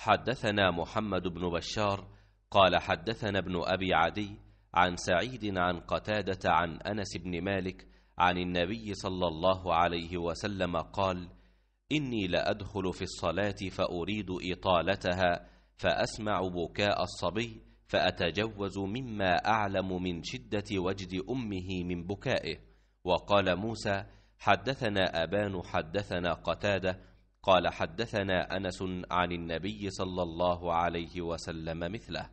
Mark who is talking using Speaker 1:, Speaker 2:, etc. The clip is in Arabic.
Speaker 1: حدثنا
Speaker 2: محمد بن بشار قال حدثنا ابن أبي عدي عن سعيد عن قتادة عن أنس بن مالك عن النبي صلى الله عليه وسلم قال إني لأدخل في الصلاة فأريد إطالتها فأسمع بكاء الصبي فأتجوز مما أعلم من شدة وجد أمه من بكائه وقال موسى حدثنا أبان حدثنا قتادة قال حدثنا أنس عن النبي صلى الله
Speaker 1: عليه وسلم مثله